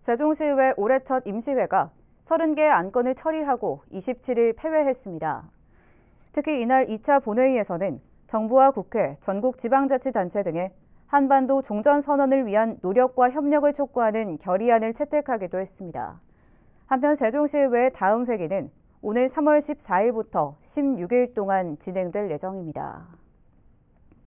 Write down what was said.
세종시의회 올해 첫 임시회가 30개 안건을 처리하고 27일 폐회했습니다. 특히 이날 2차 본회의에서는 정부와 국회, 전국 지방자치단체 등의 한반도 종전선언을 위한 노력과 협력을 촉구하는 결의안을 채택하기도 했습니다. 한편 세종시의회 다음 회기는 오늘 3월 14일부터 16일 동안 진행될 예정입니다.